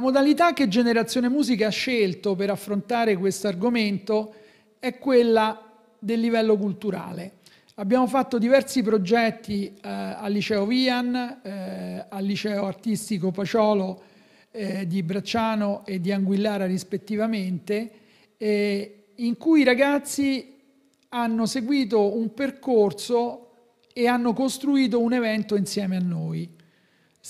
La modalità che Generazione Musica ha scelto per affrontare questo argomento è quella del livello culturale. Abbiamo fatto diversi progetti eh, al liceo Vian, eh, al liceo artistico Paciolo eh, di Bracciano e di Anguillara rispettivamente, in cui i ragazzi hanno seguito un percorso e hanno costruito un evento insieme a noi.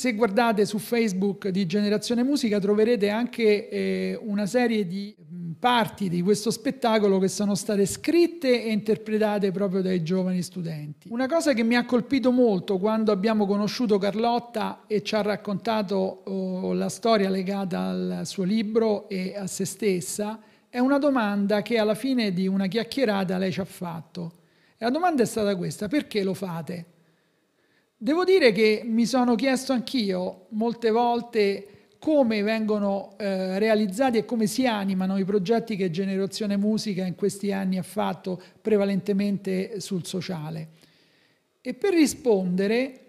Se guardate su Facebook di Generazione Musica troverete anche eh, una serie di parti di questo spettacolo che sono state scritte e interpretate proprio dai giovani studenti. Una cosa che mi ha colpito molto quando abbiamo conosciuto Carlotta e ci ha raccontato oh, la storia legata al suo libro e a se stessa è una domanda che alla fine di una chiacchierata lei ci ha fatto. E la domanda è stata questa, perché lo fate? Devo dire che mi sono chiesto anch'io molte volte come vengono eh, realizzati e come si animano i progetti che Generazione Musica in questi anni ha fatto prevalentemente sul sociale. E per rispondere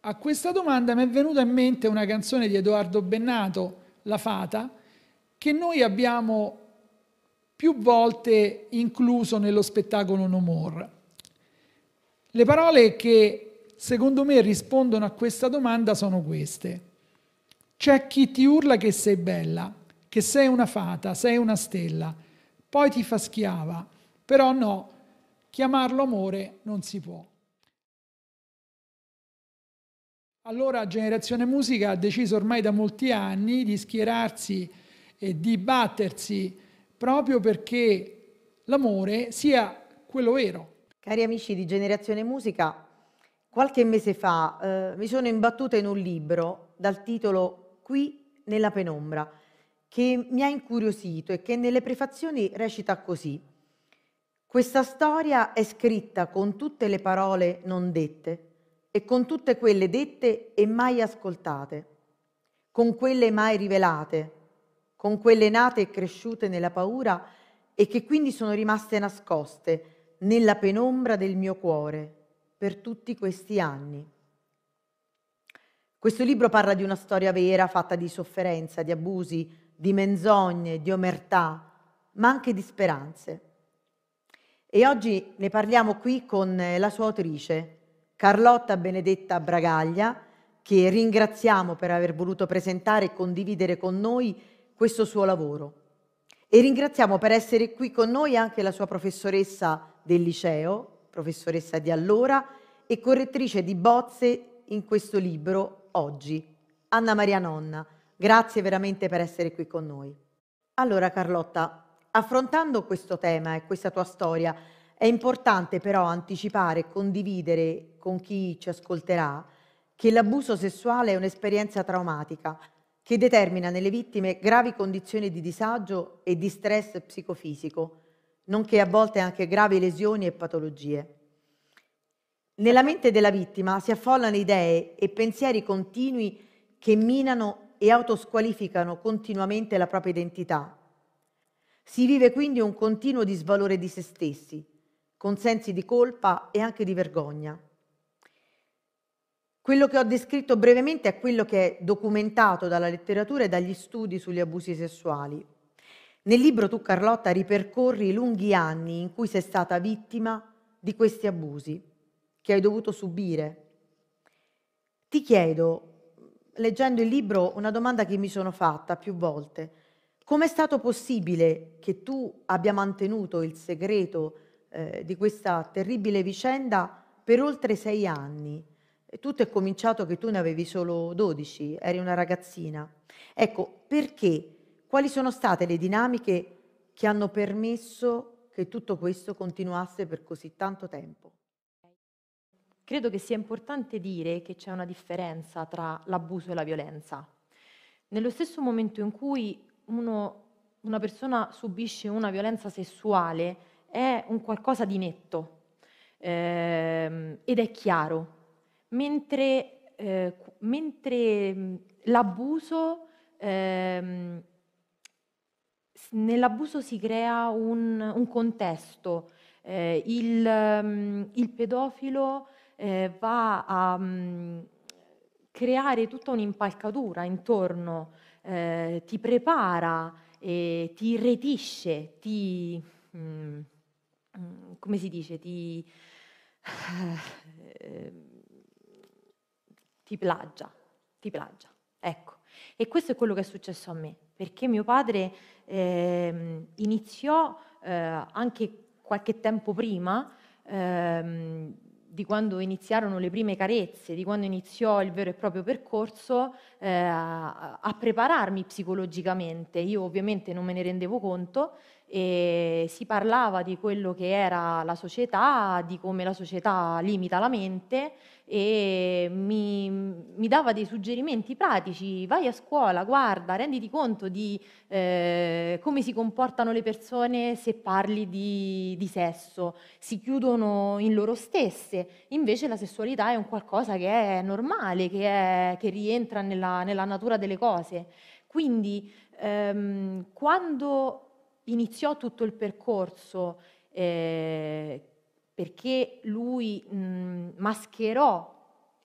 a questa domanda mi è venuta in mente una canzone di Edoardo Bennato, La Fata, che noi abbiamo più volte incluso nello spettacolo No More. Le parole che secondo me rispondono a questa domanda sono queste. C'è chi ti urla che sei bella, che sei una fata, sei una stella, poi ti fa schiava, però no, chiamarlo amore non si può. Allora Generazione Musica ha deciso ormai da molti anni di schierarsi e di battersi proprio perché l'amore sia quello vero. Cari amici di Generazione Musica, Qualche mese fa eh, mi sono imbattuta in un libro dal titolo Qui nella penombra, che mi ha incuriosito e che nelle prefazioni recita così. Questa storia è scritta con tutte le parole non dette e con tutte quelle dette e mai ascoltate, con quelle mai rivelate, con quelle nate e cresciute nella paura e che quindi sono rimaste nascoste nella penombra del mio cuore per tutti questi anni. Questo libro parla di una storia vera fatta di sofferenza, di abusi, di menzogne, di omertà, ma anche di speranze. E oggi ne parliamo qui con eh, la sua autrice, Carlotta Benedetta Bragaglia, che ringraziamo per aver voluto presentare e condividere con noi questo suo lavoro. E ringraziamo per essere qui con noi anche la sua professoressa del liceo, professoressa di allora e correttrice di bozze in questo libro oggi, Anna Maria Nonna. Grazie veramente per essere qui con noi. Allora Carlotta, affrontando questo tema e questa tua storia, è importante però anticipare e condividere con chi ci ascolterà che l'abuso sessuale è un'esperienza traumatica che determina nelle vittime gravi condizioni di disagio e di stress psicofisico nonché a volte anche gravi lesioni e patologie. Nella mente della vittima si affollano idee e pensieri continui che minano e autosqualificano continuamente la propria identità. Si vive quindi un continuo disvalore di se stessi, con sensi di colpa e anche di vergogna. Quello che ho descritto brevemente è quello che è documentato dalla letteratura e dagli studi sugli abusi sessuali. Nel libro tu, Carlotta, ripercorri i lunghi anni in cui sei stata vittima di questi abusi che hai dovuto subire. Ti chiedo, leggendo il libro, una domanda che mi sono fatta più volte. Com'è stato possibile che tu abbia mantenuto il segreto eh, di questa terribile vicenda per oltre sei anni? tutto è cominciato che tu ne avevi solo 12, eri una ragazzina. Ecco, perché quali sono state le dinamiche che hanno permesso che tutto questo continuasse per così tanto tempo? Credo che sia importante dire che c'è una differenza tra l'abuso e la violenza. Nello stesso momento in cui uno, una persona subisce una violenza sessuale è un qualcosa di netto ehm, ed è chiaro, mentre, eh, mentre l'abuso ehm, nell'abuso si crea un, un contesto, eh, il, mm, il, pedofilo eh, va a um, creare tutta un'impalcatura intorno, eh, ti prepara, ti retisce, ti... Um, come si dice? Ti... Eh, ti plagia, ti plagia. Ecco, e questo è quello che è successo a me perché mio padre eh, iniziò eh, anche qualche tempo prima eh, di quando iniziarono le prime carezze, di quando iniziò il vero e proprio percorso, eh, a, a prepararmi psicologicamente. Io ovviamente non me ne rendevo conto e si parlava di quello che era la società, di come la società limita la mente e mi mi dava dei suggerimenti pratici, vai a scuola, guarda, renditi conto di eh, come si comportano le persone se parli di, di sesso, si chiudono in loro stesse, invece la sessualità è un qualcosa che è normale, che, è, che rientra nella, nella natura delle cose. Quindi ehm, quando iniziò tutto il percorso eh, perché lui mh, mm, mascherò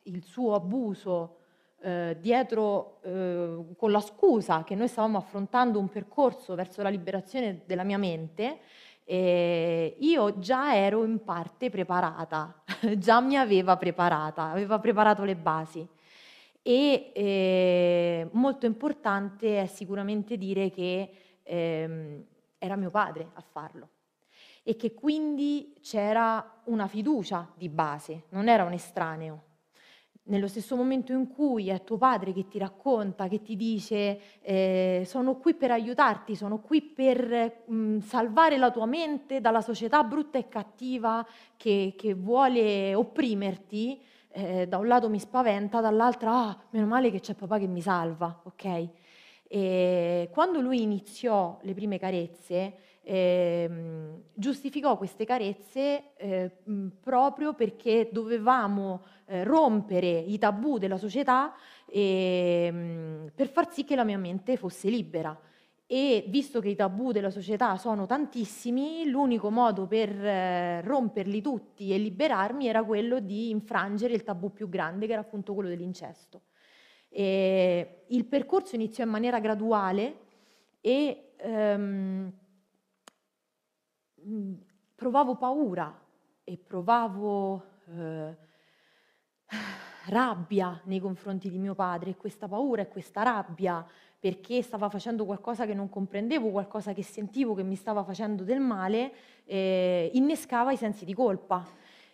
il suo abuso eh, dietro eh, con la scusa che noi stavamo affrontando un percorso verso la liberazione della mia mente, eh, io già ero in parte preparata, già mi aveva preparata, aveva preparato le basi. E eh, molto importante è sicuramente dire che ehm, era mio padre a farlo e che quindi c'era una fiducia di base, non era un estraneo nello stesso momento in cui è tuo padre che ti racconta, che ti dice eh, sono qui per aiutarti, sono qui per mh, mm, salvare la tua mente dalla società brutta e cattiva che, che vuole opprimerti, eh, da un lato mi spaventa, dall'altro ah, meno male che c'è papà che mi salva, ok? E quando lui iniziò le prime carezze, eh, giustificò queste carezze eh, proprio perché dovevamo eh, rompere i tabù della società ehm, per far sì che la mia mente fosse libera. E visto che i tabù della società sono tantissimi, l'unico modo per eh, romperli tutti e liberarmi era quello di infrangere il tabù più grande, che era appunto quello dell'incesto. E il percorso iniziò in maniera graduale e ehm, Mm, provavo paura e provavo eh, rabbia nei confronti di mio padre e questa paura e questa rabbia perché stava facendo qualcosa che non comprendevo, qualcosa che sentivo che mi stava facendo del male, eh, innescava i sensi di colpa.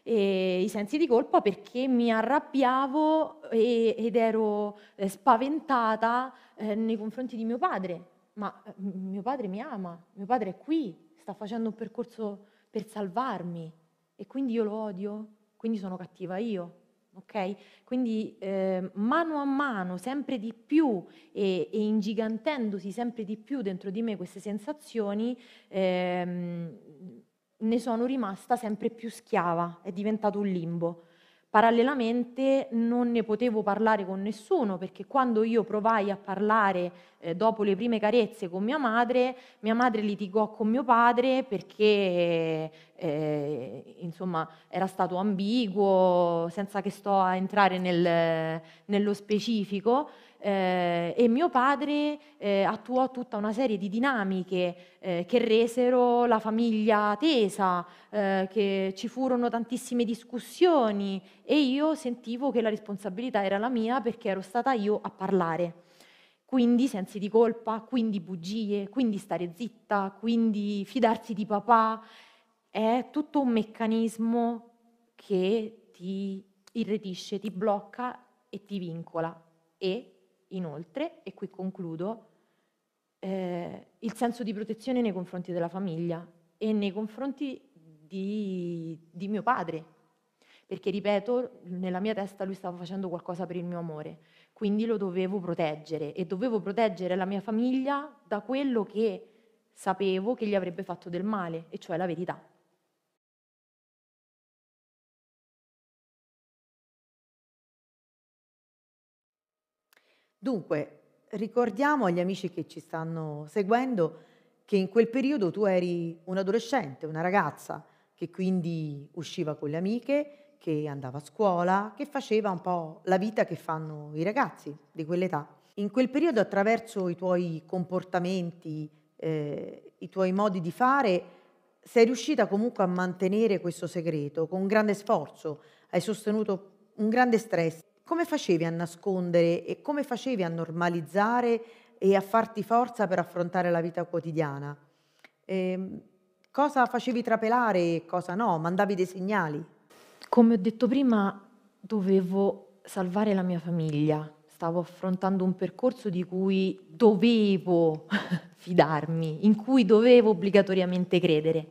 E I sensi di colpa perché mi arrabbiavo e, ed ero eh, spaventata eh, nei confronti di mio padre. Ma eh, mio padre mi ama, mio padre è qui, sta facendo un percorso per salvarmi e quindi io lo odio, quindi sono cattiva io. Ok? Quindi eh, mano a mano, sempre di più e, e, ingigantendosi sempre di più dentro di me queste sensazioni, ehm, ne sono rimasta sempre più schiava, è diventato un limbo. Parallelamente non ne potevo parlare con nessuno perché quando io provai a parlare eh, dopo le prime carezze con mia madre, mia madre litigò con mio padre perché eh, insomma era stato ambiguo, senza che sto a entrare nel, nello specifico eh, e mio padre eh, attuò tutta una serie di dinamiche eh, che resero la famiglia tesa, eh, che ci furono tantissime discussioni e io sentivo che la responsabilità era la mia perché ero stata io a parlare. Quindi sensi di colpa, quindi bugie, quindi stare zitta, quindi fidarsi di papà. È tutto un meccanismo che ti irretisce, ti blocca e ti vincola e Inoltre, e qui concludo, eh, il senso di protezione nei confronti della famiglia e nei confronti di, di mio padre, perché ripeto, nella mia testa lui stava facendo qualcosa per il mio amore, quindi lo dovevo proteggere e dovevo proteggere la mia famiglia da quello che sapevo che gli avrebbe fatto del male, e cioè la verità. Dunque, ricordiamo agli amici che ci stanno seguendo che in quel periodo tu eri un adolescente, una ragazza, che quindi usciva con le amiche, che andava a scuola, che faceva un po' la vita che fanno i ragazzi di quell'età. In quel periodo attraverso i tuoi comportamenti, eh, i tuoi modi di fare, sei riuscita comunque a mantenere questo segreto con grande sforzo, hai sostenuto un grande stress come facevi a nascondere e come facevi a normalizzare e a farti forza per affrontare la vita quotidiana? E ehm, cosa facevi trapelare e cosa no? Mandavi dei segnali? Come ho detto prima, dovevo salvare la mia famiglia. Stavo affrontando un percorso di cui dovevo fidarmi, in cui dovevo obbligatoriamente credere.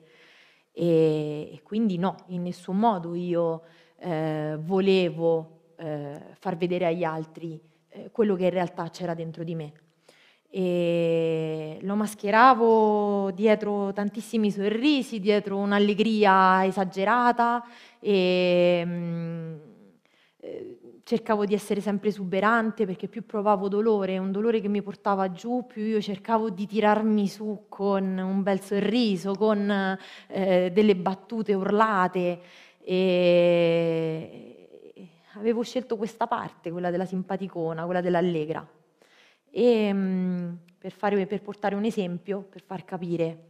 E, quindi no, in nessun modo io eh, volevo eh, far vedere agli altri eh, quello che in realtà c'era dentro di me. E lo mascheravo dietro tantissimi sorrisi, dietro un'allegria esagerata e mh, mm, eh, cercavo di essere sempre esuberante perché più provavo dolore, un dolore che mi portava giù, più io cercavo di tirarmi su con un bel sorriso, con eh, delle battute urlate. E, avevo scelto questa parte, quella della simpaticona, quella dell'allegra. E, mm, per, fare, per, portare un esempio, per far capire,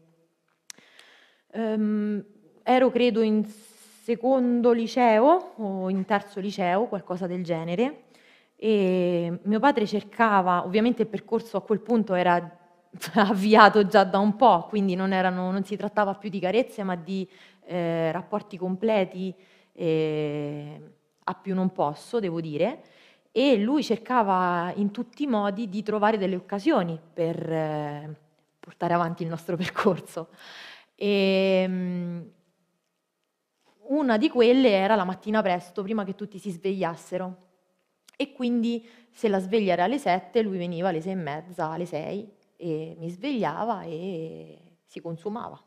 um, ero credo in secondo liceo o in terzo liceo, qualcosa del genere, e mio padre cercava, ovviamente il percorso a quel punto era avviato già da un po', quindi non, erano, non si trattava più di carezze ma di eh, rapporti completi. E a più non posso, devo dire, e lui cercava in tutti i modi di trovare delle occasioni per eh, portare avanti il nostro percorso. E, um, una di quelle era la mattina presto, prima che tutti si svegliassero. E quindi se la sveglia era alle sette, lui veniva alle sei e mezza, alle sei, e mi svegliava e si consumava.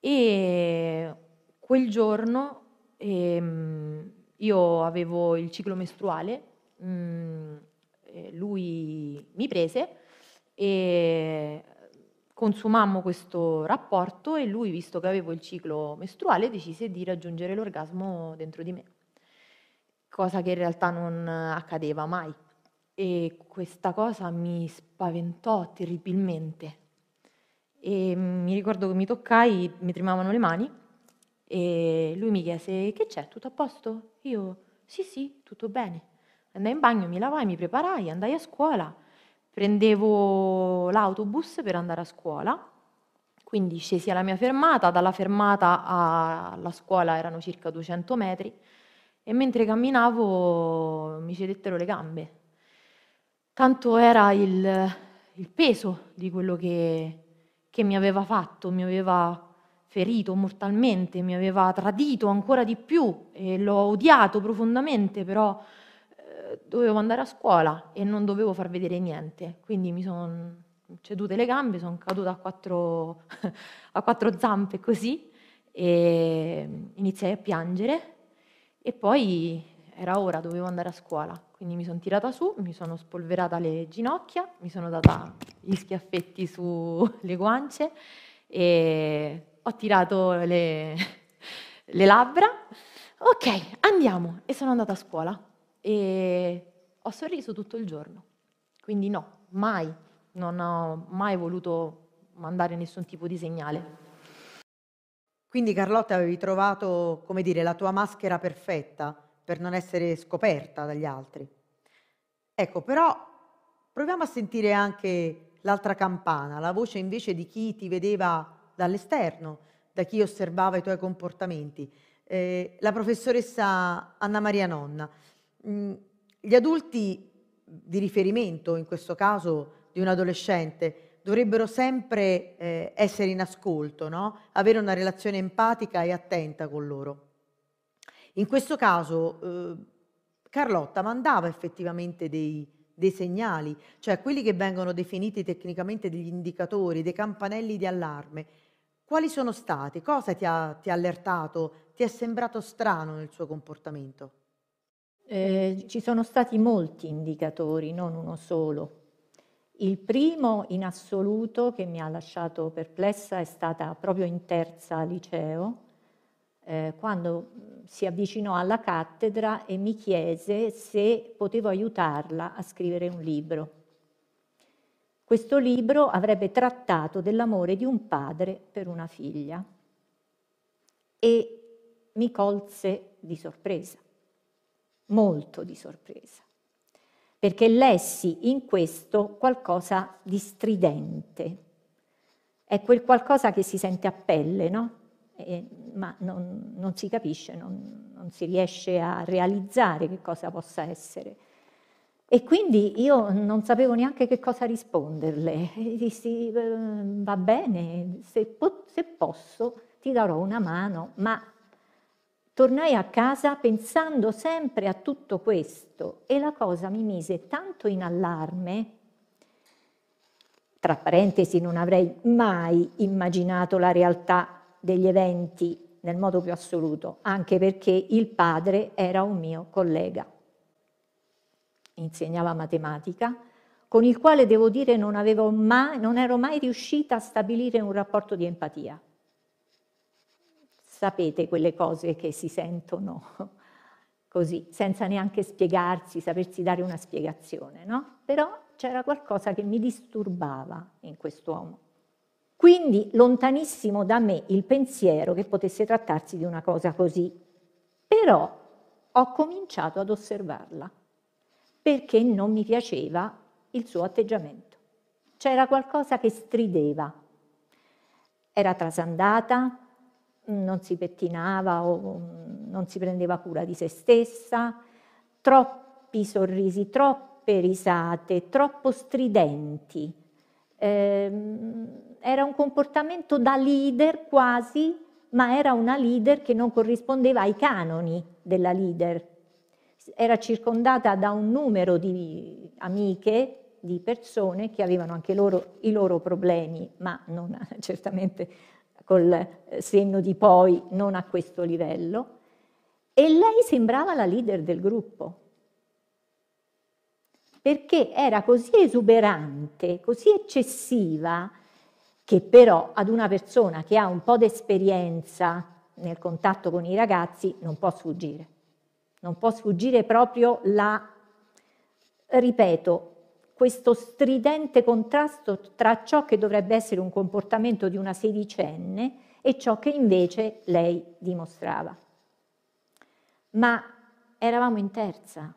E quel giorno ehm, io avevo il ciclo mestruale, mh, mm, lui mi prese e consumammo questo rapporto e lui, visto che avevo il ciclo mestruale, decise di raggiungere l'orgasmo dentro di me, cosa che in realtà non accadeva mai. E questa cosa mi spaventò terribilmente. E mi ricordo che mi toccai, mi tremavano le mani e lui mi chiese, che c'è, tutto a posto? Io, sì, sì, tutto bene. Andai in bagno, mi lavai, mi preparai, andai a scuola, prendevo l'autobus per andare a scuola, quindi scesi alla mia fermata, dalla fermata alla scuola erano circa 200 metri e mentre camminavo mi cedettero le gambe. Tanto era il, il peso di quello che, che mi aveva fatto, mi aveva ferito mortalmente, mi aveva tradito ancora di più e l'ho odiato profondamente, però eh, dovevo andare a scuola e non dovevo far vedere niente, quindi mi sono cedute le gambe, sono caduta a quattro, a quattro zampe così e iniziai a piangere e poi era ora, dovevo andare a scuola. Quindi mi sono tirata su, mi sono spolverata le ginocchia, mi sono data gli schiaffetti sulle guance e ho tirato le, le labbra, ok, andiamo. E sono andata a scuola e ho sorriso tutto il giorno. Quindi no, mai, non ho mai voluto mandare nessun tipo di segnale. Quindi Carlotta avevi trovato, come dire, la tua maschera perfetta per non essere scoperta dagli altri. Ecco, però proviamo a sentire anche l'altra campana, la voce invece di chi ti vedeva dall'esterno, da chi osservava i tuoi comportamenti. Eh, la professoressa Anna Maria Nonna. Mm, gli adulti di riferimento, in questo caso di un adolescente, dovrebbero sempre eh, essere in ascolto, no? avere una relazione empatica e attenta con loro. In questo caso eh, Carlotta mandava effettivamente dei, dei segnali, cioè quelli che vengono definiti tecnicamente degli indicatori, dei campanelli di allarme, quali sono stati? Cosa ti ha, ti ha allertato? Ti è sembrato strano nel suo comportamento? Eh, ci sono stati molti indicatori, non uno solo. Il primo in assoluto che mi ha lasciato perplessa è stata proprio in terza liceo, eh, quando mm, si avvicinò alla cattedra e mi chiese se potevo aiutarla a scrivere un libro. Questo libro avrebbe trattato dell'amore di un padre per una figlia e mi colse di sorpresa, molto di sorpresa, perché lessi in questo qualcosa di stridente. È quel qualcosa che si sente a pelle, no? Eh, ma non, non, si capisce, non, non si riesce a realizzare che cosa possa essere e quindi io non sapevo neanche che cosa risponderle. E dissi, ehm, va bene, se, po- se posso ti darò una mano, ma tornai a casa pensando sempre a tutto questo e la cosa mi mise tanto in allarme, tra parentesi non avrei mai immaginato la realtà degli eventi nel modo più assoluto, anche perché il padre era un mio collega insegnava matematica, con il quale devo dire non, mai, non ero mai riuscita a stabilire un rapporto di empatia. Sapete quelle cose che si sentono così, senza neanche spiegarsi, sapersi dare una spiegazione, no? Però c'era qualcosa che mi disturbava in quest'uomo. Quindi lontanissimo da me il pensiero che potesse trattarsi di una cosa così. Però ho cominciato ad osservarla perché non mi piaceva il suo atteggiamento. C'era qualcosa che strideva. Era trasandata, non si pettinava o non si prendeva cura di se stessa, troppi sorrisi, troppe risate, troppo stridenti. Ehm, era un comportamento da leader quasi, ma era una leader che non corrispondeva ai canoni della leader era circondata da un numero di amiche, di persone che avevano anche loro i loro problemi, ma non, certamente col eh, senno di poi non a questo livello. E lei sembrava la leader del gruppo, perché era così esuberante, così eccessiva, che però ad una persona che ha un po' di esperienza nel contatto con i ragazzi non può sfuggire non può sfuggire proprio la, ripeto, questo stridente contrasto tra ciò che dovrebbe essere un comportamento di una sedicenne e ciò che invece lei dimostrava. Ma eravamo in terza,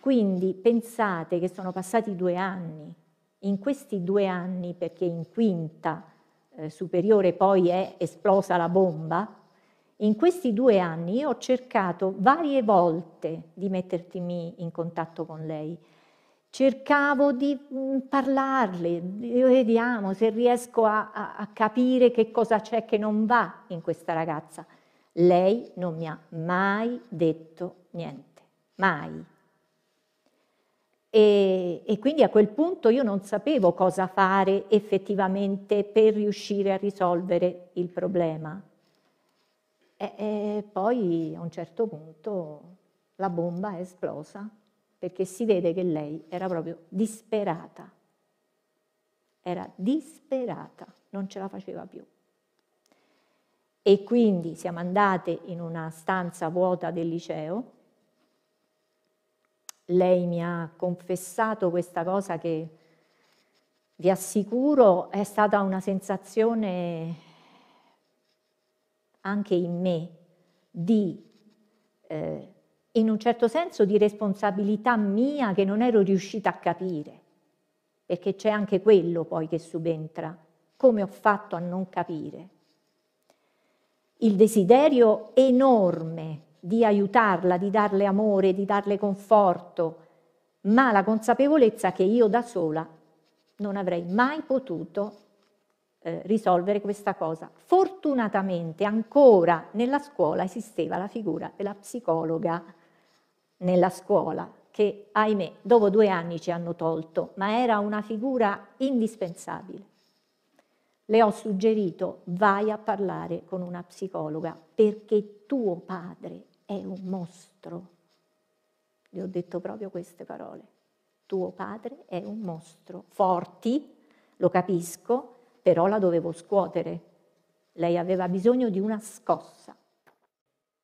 quindi pensate che sono passati due anni, in questi due anni, perché in quinta eh, superiore poi è esplosa la bomba, in questi due anni io ho cercato varie volte di mettermi in contatto con lei. Cercavo di mm, parlarle, eh, vediamo se riesco a, a, a capire che cosa c'è che non va in questa ragazza. Lei non mi ha mai detto niente, mai. E, e, quindi a quel punto io non sapevo cosa fare effettivamente per riuscire a risolvere il problema. E, e poi a un certo punto la bomba è esplosa perché si vede che lei era proprio disperata, era disperata, non ce la faceva più. E quindi siamo andate in una stanza vuota del liceo, lei mi ha confessato questa cosa che vi assicuro è stata una sensazione anche in me di, eh, in un certo senso, di responsabilità mia che non ero riuscita a capire, perché c'è anche quello poi che subentra, come ho fatto a non capire. Il desiderio enorme di aiutarla, di darle amore, di darle conforto, ma la consapevolezza che io da sola non avrei mai potuto eh, risolvere questa cosa. Fortunatamente ancora nella scuola esisteva la figura della psicologa nella scuola, che ahimè dopo due anni ci hanno tolto, ma era una figura indispensabile. Le ho suggerito, vai a parlare con una psicologa perché tuo padre è un mostro. Le ho detto proprio queste parole. Tuo padre è un mostro. Forti, lo capisco, però la dovevo scuotere. Lei aveva bisogno di una scossa.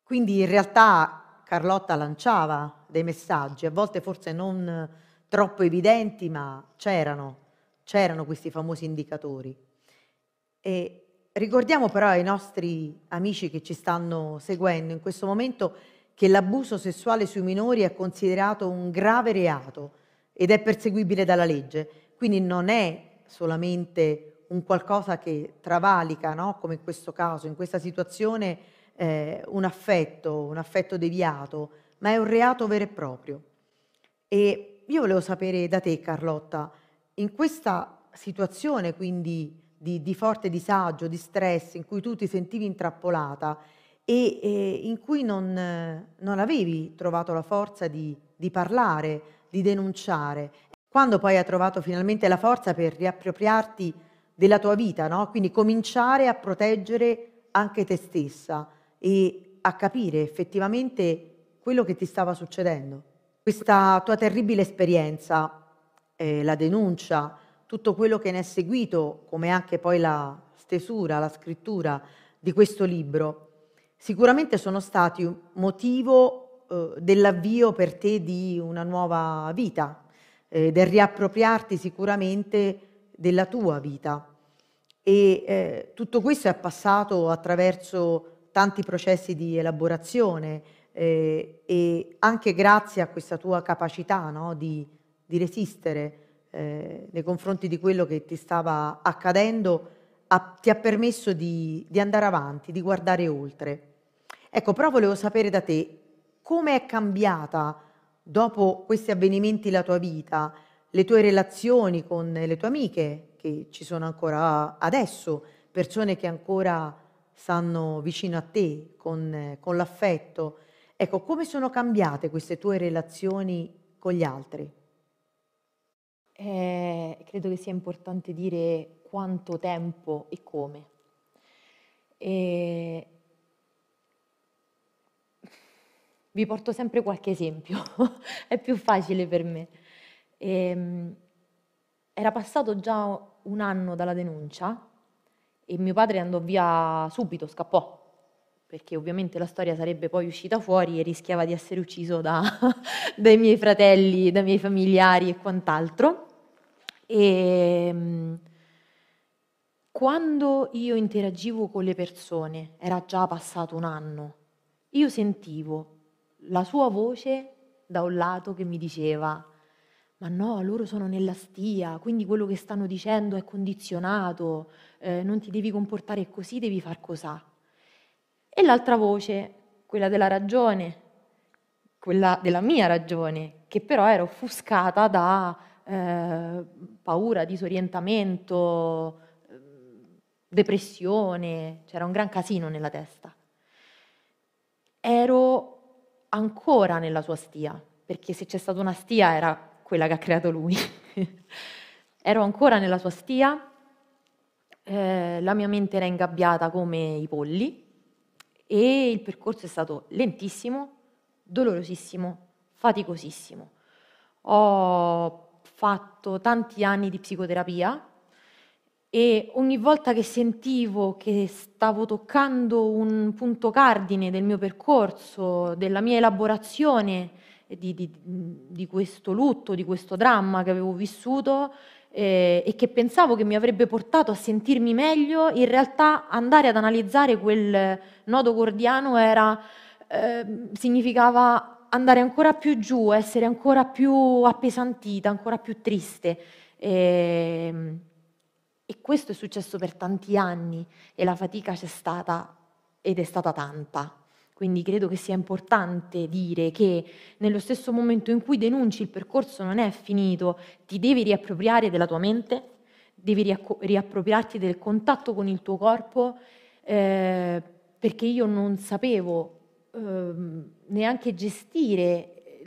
Quindi in realtà Carlotta lanciava dei messaggi, a volte forse non troppo evidenti, ma c'erano, c'erano questi famosi indicatori. E ricordiamo però ai nostri amici che ci stanno seguendo in questo momento che l'abuso sessuale sui minori è considerato un grave reato ed è perseguibile dalla legge, quindi non è solamente un qualcosa che travalica, no? come in questo caso, in questa situazione, eh, un affetto, un affetto deviato, ma è un reato vero e proprio. E io volevo sapere da te, Carlotta, in questa situazione quindi di, di forte disagio, di stress, in cui tu ti sentivi intrappolata e, e in cui non, non, avevi trovato la forza di, di parlare, di denunciare, quando poi hai trovato finalmente la forza per riappropriarti della tua vita, no? Quindi cominciare a proteggere anche te stessa e a capire effettivamente quello che ti stava succedendo. Questa tua terribile esperienza, eh, la denuncia, tutto quello che ne è seguito, come anche poi la stesura, la scrittura di questo libro, sicuramente sono stati motivo eh, dell'avvio per te di una nuova vita, eh, del riappropriarti sicuramente della tua vita. E eh, tutto questo è passato attraverso tanti processi di elaborazione eh, e anche grazie a questa tua capacità no, di, di, resistere eh, nei confronti di quello che ti stava accadendo, ha, ti ha permesso di, di andare avanti, di guardare oltre. Ecco, però volevo sapere da te come è cambiata dopo questi avvenimenti la tua vita le tue relazioni con le tue amiche, che ci sono ancora adesso, persone che ancora stanno vicino a te con, con l'affetto. Ecco, come sono cambiate queste tue relazioni con gli altri? Eh, credo che sia importante dire quanto tempo e come. E... Vi porto sempre qualche esempio, è più facile per me. E, ehm, era passato già un anno dalla denuncia e mio padre andò via subito, scappò, perché ovviamente la storia sarebbe poi uscita fuori e rischiava di essere ucciso da, dai miei fratelli, dai miei familiari e quant'altro. E ehm, quando io interagivo con le persone, era già passato un anno, io sentivo la sua voce da un lato che mi diceva ma no, loro sono nella stia, quindi quello che stanno dicendo è condizionato, eh, non ti devi comportare così, devi far cos'ha. E l'altra voce, quella della ragione, quella della mia ragione, che però era offuscata da eh, paura, disorientamento, depressione, c'era un gran casino nella testa. Ero ancora nella sua stia, perché se c'è stata una stia era quella che ha creato lui. Ero ancora nella sua stia, eh, la mia mente era ingabbiata come i polli e il percorso è stato lentissimo, dolorosissimo, faticosissimo. Ho fatto tanti anni di psicoterapia e ogni volta che sentivo che stavo toccando un punto cardine del mio percorso, della mia elaborazione, di, di, di questo lutto, di questo dramma che avevo vissuto eh, e che pensavo che mi avrebbe portato a sentirmi meglio, in realtà andare ad analizzare quel nodo gordiano era, eh, significava andare ancora più giù, essere ancora più appesantita, ancora più triste. E, ehm, e questo è successo per tanti anni e la fatica c'è stata ed è stata tanta. Quindi credo che sia importante dire che nello stesso momento in cui denunci il percorso non è finito, ti devi riappropriare della tua mente, devi riac- riappropriarti del contatto con il tuo corpo, eh, perché io non sapevo eh, neanche gestire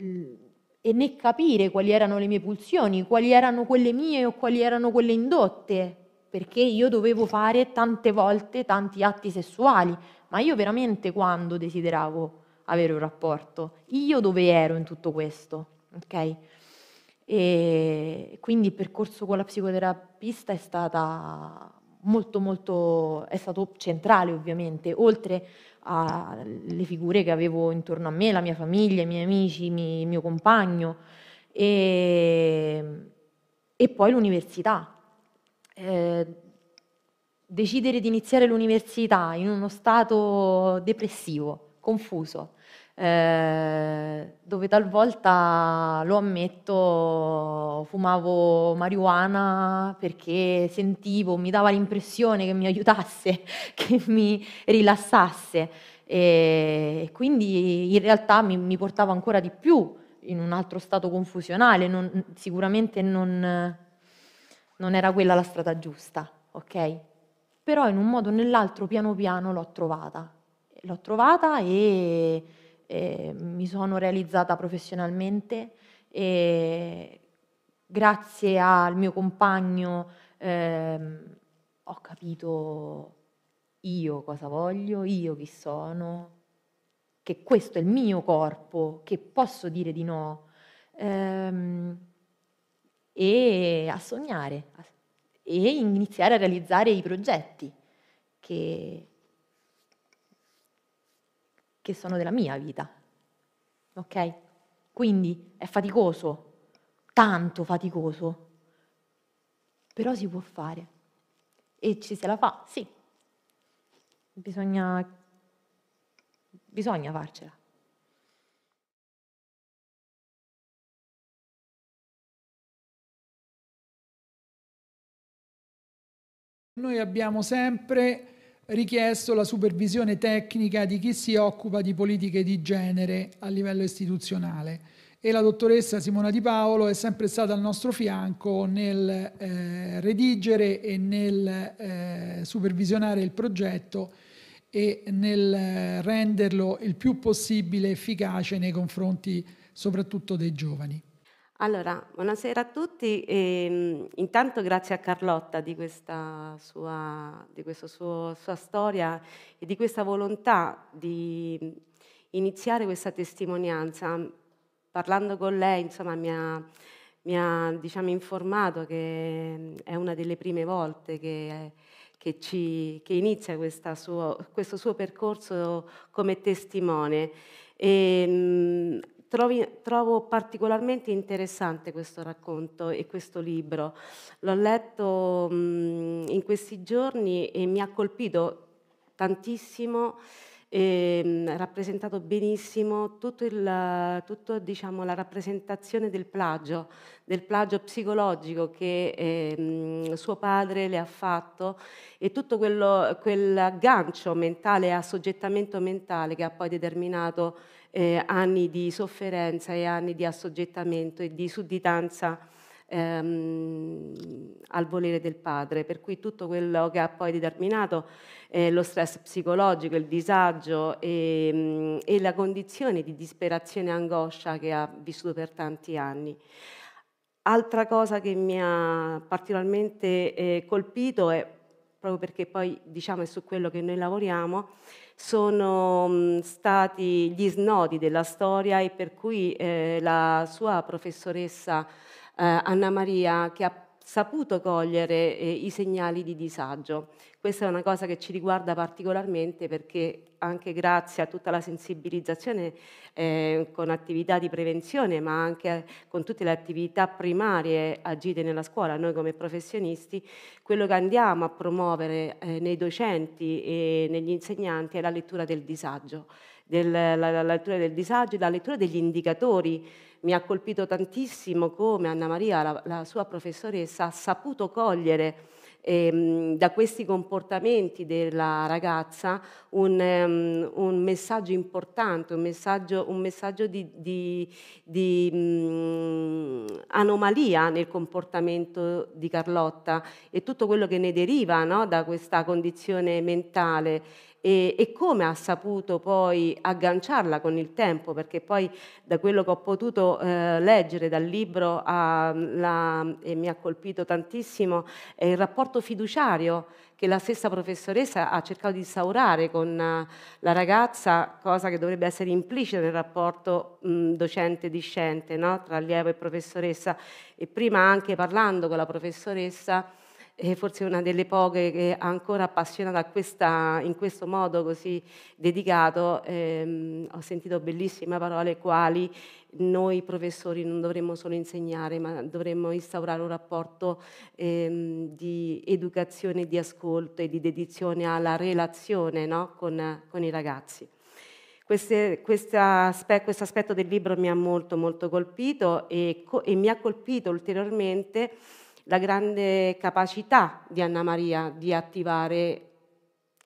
e né capire quali erano le mie pulsioni, quali erano quelle mie o quali erano quelle indotte, perché io dovevo fare tante volte tanti atti sessuali, ma io veramente quando desideravo avere un rapporto? Io dove ero in tutto questo? Ok? E quindi il percorso con la psicoterapista è, stata molto, molto, è stato centrale ovviamente, oltre alle figure che avevo intorno a me, la mia famiglia, i miei amici, il mio compagno e, e poi l'università, eh, decidere di iniziare l'università in uno stato depressivo, confuso, eh, dove talvolta, lo ammetto, fumavo marijuana perché sentivo, mi dava l'impressione che mi aiutasse, che mi rilassasse e quindi in realtà mi, mi portava ancora di più in un altro stato confusionale, non, sicuramente non non era quella la strada giusta, ok? Però in un modo o nell'altro piano piano l'ho trovata. L'ho trovata e, e mi sono realizzata professionalmente e grazie al mio compagno ehm, ho capito io cosa voglio, io chi sono, che questo è il mio corpo, che posso dire di no. Ehm, e a sognare e iniziare a realizzare i progetti che, che sono della mia vita. Ok? Quindi è faticoso, tanto faticoso, però si può fare. E ci se la fa? Sì. Bisogna, bisogna farcela. Noi abbiamo sempre richiesto la supervisione tecnica di chi si occupa di politiche di genere a livello istituzionale e la dottoressa Simona Di Paolo è sempre stata al nostro fianco nel eh, redigere e nel eh, supervisionare il progetto e nel eh, renderlo il più possibile efficace nei confronti soprattutto dei giovani. Allora, buonasera a tutti. E, ehm, intanto grazie a Carlotta di questa, sua, di questa sua, sua, storia e di questa volontà di iniziare questa testimonianza. Parlando con lei, insomma, mi ha, mi ha diciamo, informato che ehm, è una delle prime volte che, che, ci, che inizia suo, questo suo percorso come testimone. E, ehm, Trovi, trovo particolarmente interessante questo racconto e questo libro. L'ho letto mh, mm, in questi giorni e mi ha colpito tantissimo e, ehm, rappresentato benissimo tutta diciamo, la rappresentazione del plagio, del plagio psicologico che ehm, suo padre le ha fatto e tutto quello, quel aggancio mentale assoggettamento mentale che ha poi determinato eh, anni di sofferenza e anni di assoggettamento e di sudditanza ehm, al volere del padre, per cui tutto quello che ha poi determinato eh, lo stress psicologico, il disagio e, mm, e la condizione di disperazione e angoscia che ha vissuto per tanti anni. Altra cosa che mi ha particolarmente eh, colpito è proprio perché poi diciamo è su quello che noi lavoriamo, sono mm, stati gli snodi della storia e per cui eh, la sua professoressa eh, Anna Maria che ha saputo cogliere eh, i segnali di disagio. Questa è una cosa che ci riguarda particolarmente perché anche grazie a tutta la sensibilizzazione eh, con attività di prevenzione, ma anche con tutte le attività primarie agite nella scuola, noi come professionisti, quello che andiamo a promuovere eh, nei docenti e negli insegnanti è la lettura del disagio della lettura del disagio e la lettura degli indicatori. Mi ha colpito tantissimo come Anna Maria, la, la sua professoressa, ha saputo cogliere ehm, da questi comportamenti della ragazza un, um, un messaggio importante, un messaggio, un messaggio di, di, di um, anomalia nel comportamento di Carlotta e tutto quello che ne deriva no, da questa condizione mentale e, e, come ha saputo poi agganciarla con il tempo, perché poi da quello che ho potuto eh, leggere dal libro a, la, e mi ha colpito tantissimo è il rapporto fiduciario che la stessa professoressa ha cercato di instaurare con eh, la ragazza, cosa che dovrebbe essere implicita nel rapporto mm, docente-discente no? tra allievo e professoressa. E prima anche parlando con la professoressa è eh, forse una delle poche che è ancora appassionata a questa, in questo modo così dedicato, ehm, ho sentito bellissime parole quali noi professori non dovremmo solo insegnare, ma dovremmo instaurare un rapporto ehm, di educazione, di ascolto e di dedizione alla relazione no? con, con i ragazzi. Queste, questa, questo aspetto del libro mi ha molto molto colpito e, e mi ha colpito ulteriormente la grande capacità di Anna Maria di attivare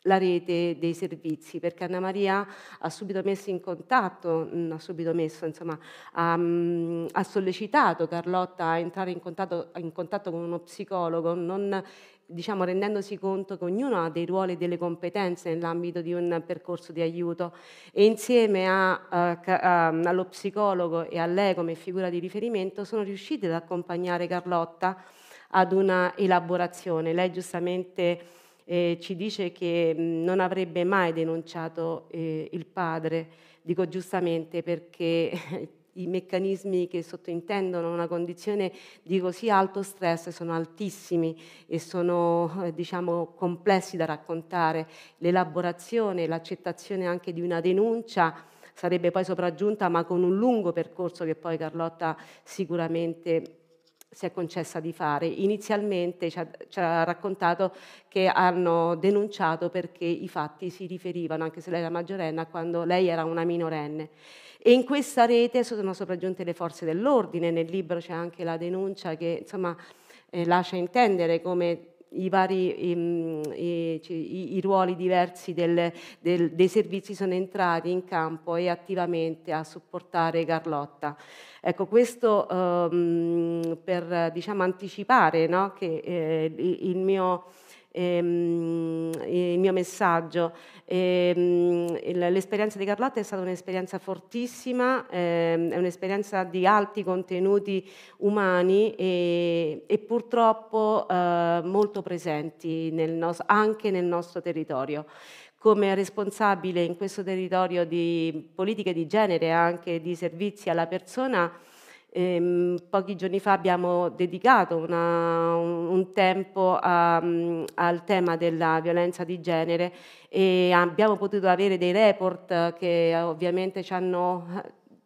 la rete dei servizi, perché Anna Maria ha subito messo in contatto, mm, ha subito messo, insomma, ha, mm, ha sollecitato Carlotta a entrare in contatto, in contatto con uno psicologo, non diciamo, rendendosi conto che ognuno ha dei ruoli e delle competenze nell'ambito di un percorso di aiuto e insieme a, a, a, allo psicologo e a lei come figura di riferimento sono riusciti ad accompagnare Carlotta ad una elaborazione. Lei giustamente eh, ci dice che mm, non avrebbe mai denunciato eh, il padre, dico giustamente perché i meccanismi che sottintendono una condizione di così alto stress sono altissimi e sono eh, diciamo, complessi da raccontare. L'elaborazione, l'accettazione anche di una denuncia sarebbe poi sopraggiunta ma con un lungo percorso che poi Carlotta sicuramente si è concessa di fare. Inizialmente ci ha, ci ha, raccontato che hanno denunciato perché i fatti si riferivano, anche se lei era maggiorenne, a quando lei era una minorenne. E in questa rete sono sopraggiunte le forze dell'ordine, nel libro c'è anche la denuncia che insomma, eh, lascia intendere come i vari i, mm, i, i ruoli diversi del, del, dei servizi sono entrati in campo e attivamente a supportare Carlotta. Ecco, questo ehm, per diciamo, anticipare no? che eh, il mio ehm, il mio messaggio. Ehm, l'esperienza di Carlotta è stata un'esperienza fortissima, ehm, è un'esperienza di alti contenuti umani e, e purtroppo eh, molto presenti nel nos- anche nel nostro territorio come responsabile in questo territorio di politiche di genere, e anche di servizi alla persona, Ehm, pochi giorni fa abbiamo dedicato una, un, un, tempo a, um, al tema della violenza di genere e abbiamo potuto avere dei report che eh, ovviamente ci hanno,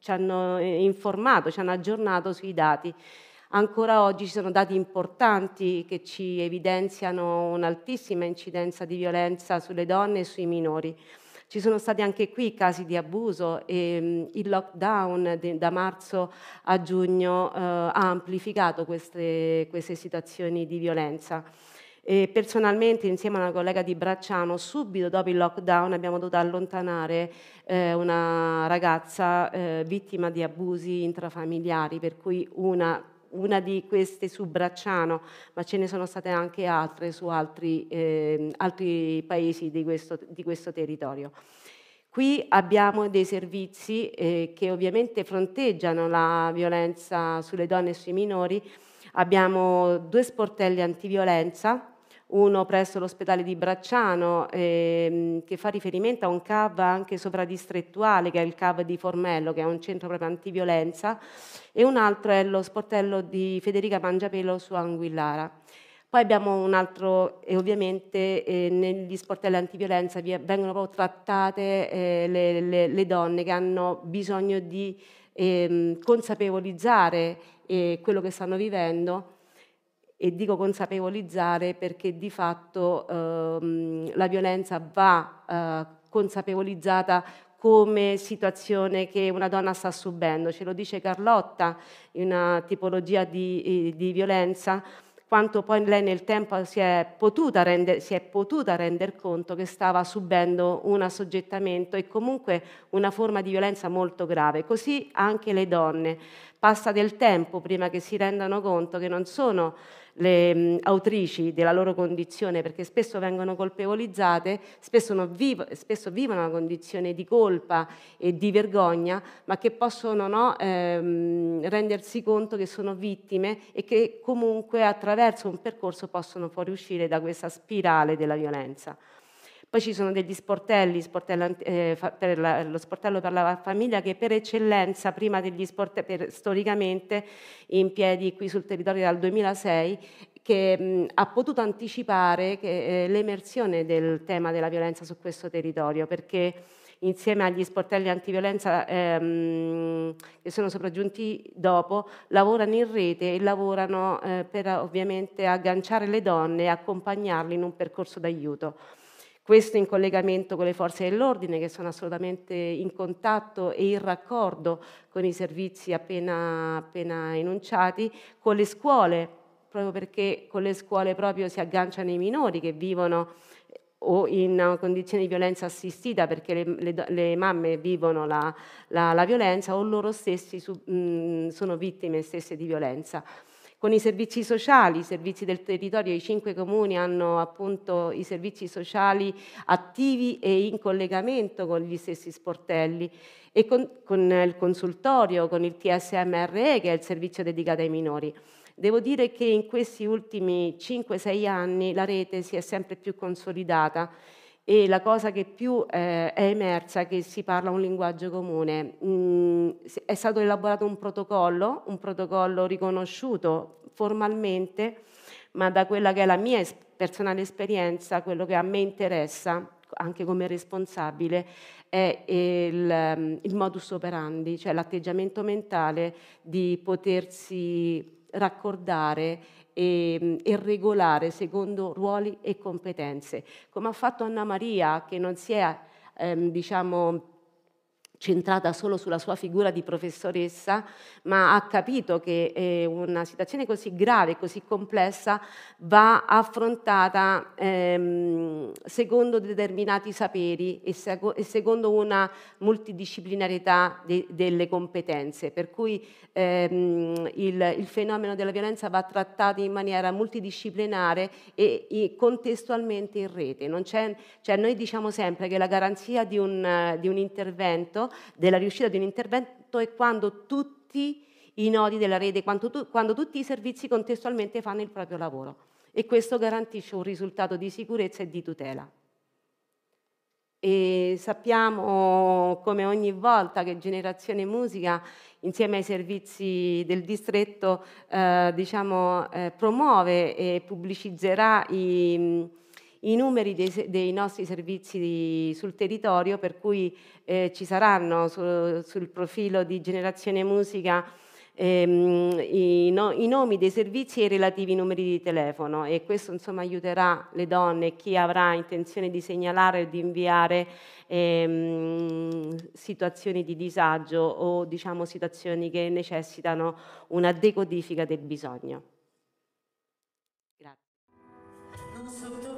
ci hanno eh, informato, ci hanno aggiornato sui dati. Ancora oggi ci sono dati importanti che ci evidenziano un'altissima incidenza di violenza sulle donne e sui minori. Ci sono stati anche qui casi di abuso e ehm, il lockdown da marzo a giugno eh, ha amplificato queste, queste situazioni di violenza. E personalmente, insieme a una collega di Bracciano, subito dopo il lockdown abbiamo dovuto allontanare eh, una ragazza eh, vittima di abusi intrafamiliari, per cui una una di queste su Bracciano, ma ce ne sono state anche altre su altri, eh, altri paesi di questo, di questo, territorio. Qui abbiamo dei servizi eh, che ovviamente fronteggiano la violenza sulle donne e sui minori, abbiamo due sportelli antiviolenza uno presso l'ospedale di Bracciano ehm, che fa riferimento a un CAV anche sovradistrettuale che è il CAV di Formello che è un centro proprio antiviolenza e un altro è lo sportello di Federica Mangiapelo su Anguillara. Poi abbiamo un altro, e ovviamente eh, negli sportelli antiviolenza vengono proprio trattate eh, le, le, le, donne che hanno bisogno di ehm, consapevolizzare eh, quello che stanno vivendo e dico consapevolizzare perché di fatto ehm, la violenza va eh, consapevolizzata come situazione che una donna sta subendo. Ce lo dice Carlotta in una tipologia di, eh, di violenza quanto poi lei nel tempo si è potuta rendere render conto che stava subendo un assoggettamento e comunque una forma di violenza molto grave. Così anche le donne. Passa del tempo prima che si rendano conto che non sono le mh, autrici della loro condizione, perché spesso vengono colpevolizzate, spesso, viv- spesso, vivono una condizione di colpa e di vergogna, ma che possono no, ehm, rendersi conto che sono vittime e che comunque attraverso un percorso possono fuoriuscire da questa spirale della violenza. Poi ci sono degli sportelli, sportello, eh, per la, lo sportello per la famiglia che per eccellenza, prima degli sportelli, per, storicamente in piedi qui sul territorio dal 2006, che mh, ha potuto anticipare che, eh, l'emersione del tema della violenza su questo territorio, perché insieme agli sportelli antiviolenza ehm, che sono sopraggiunti dopo, lavorano in rete e lavorano eh, per ovviamente agganciare le donne e accompagnarle in un percorso d'aiuto. Questo in collegamento con le forze dell'ordine che sono assolutamente in contatto e in raccordo con i servizi appena, appena enunciati, con le scuole, proprio perché con le scuole proprio si agganciano i minori che vivono eh, o in condizioni di violenza assistita perché le, le, le mamme vivono la, la, la, violenza o loro stessi su, mh, mm, sono vittime stesse di violenza con i servizi sociali, i servizi del territorio, i cinque comuni hanno appunto i servizi sociali attivi e in collegamento con gli stessi sportelli e con, con il consultorio, con il TSMRE che è il servizio dedicato ai minori. Devo dire che in questi ultimi 5-6 anni la rete si è sempre più consolidata e la cosa che più eh, è emersa è che si parla un linguaggio comune. Mm, è stato elaborato un protocollo, un protocollo riconosciuto formalmente, ma da quella che è la mia personale esperienza, quello che a me interessa anche come responsabile, è il, il modus operandi, cioè l'atteggiamento mentale di potersi raccordare e, ehm, e regolare secondo ruoli e competenze, come ha fatto Anna Maria che non si è ehm, diciamo, centrata solo sulla sua figura di professoressa, ma ha capito che eh, una situazione così grave, così complessa, va affrontata ehm, secondo determinati saperi e, seco e secondo una multidisciplinarietà de delle competenze, per cui ehm, il, il, fenomeno della violenza va trattato in maniera multidisciplinare e, e contestualmente in rete. Cioè noi diciamo sempre che la garanzia di un, di un intervento della riuscita di un intervento è quando tutti i nodi della rete, quando, tu, quando tutti i servizi contestualmente fanno il proprio lavoro e questo garantisce un risultato di sicurezza e di tutela. E sappiamo come ogni volta che Generazione Musica insieme ai servizi del distretto eh, diciamo, eh, promuove e pubblicizzerà i, i numeri dei, dei nostri servizi di, sul territorio, per cui eh, ci saranno su, sul profilo di Generazione Musica ehm, i, no, i, nomi dei servizi e i relativi numeri di telefono e questo insomma aiuterà le donne e chi avrà intenzione di segnalare o di inviare ehm, situazioni di disagio o diciamo situazioni che necessitano una decodifica del bisogno. Grazie.